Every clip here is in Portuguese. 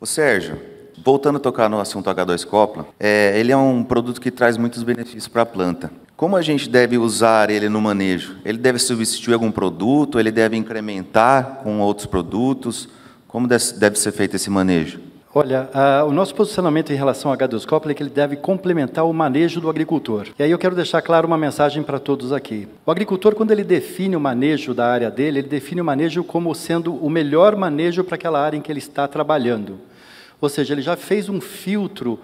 O Sérgio, voltando a tocar no assunto H2 Copla, é, ele é um produto que traz muitos benefícios para a planta. Como a gente deve usar ele no manejo? Ele deve substituir algum produto? Ele deve incrementar com outros produtos? Como deve ser feito esse manejo? Olha, o nosso posicionamento em relação ao H2 Copla é que ele deve complementar o manejo do agricultor. E aí eu quero deixar claro uma mensagem para todos aqui. O agricultor, quando ele define o manejo da área dele, ele define o manejo como sendo o melhor manejo para aquela área em que ele está trabalhando. Ou seja, ele já fez um filtro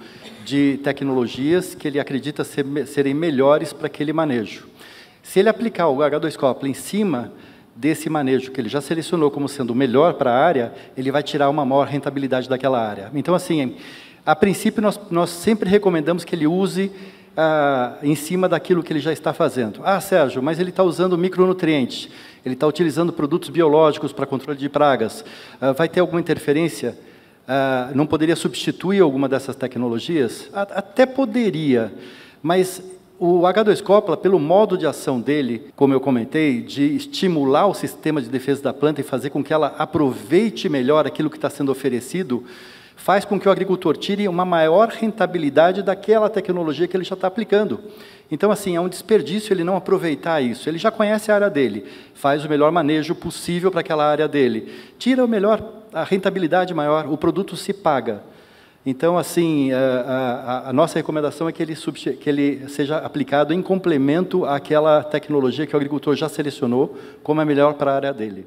de tecnologias que ele acredita ser, serem melhores para aquele manejo. Se ele aplicar o H2 Copla em cima desse manejo que ele já selecionou como sendo melhor para a área, ele vai tirar uma maior rentabilidade daquela área. Então, assim, a princípio, nós, nós sempre recomendamos que ele use ah, em cima daquilo que ele já está fazendo. Ah, Sérgio, mas ele está usando micronutrientes, ele está utilizando produtos biológicos para controle de pragas. Ah, vai ter alguma interferência? Ah, não poderia substituir alguma dessas tecnologias? Até poderia, mas o H2 Copla, pelo modo de ação dele, como eu comentei, de estimular o sistema de defesa da planta e fazer com que ela aproveite melhor aquilo que está sendo oferecido, faz com que o agricultor tire uma maior rentabilidade daquela tecnologia que ele já está aplicando. Então, assim, é um desperdício ele não aproveitar isso. Ele já conhece a área dele, faz o melhor manejo possível para aquela área dele, tira o melhor a rentabilidade maior, o produto se paga. Então, assim, é, a, a, a nossa recomendação é que ele, que ele seja aplicado em complemento àquela tecnologia que o agricultor já selecionou como a é melhor para a área dele.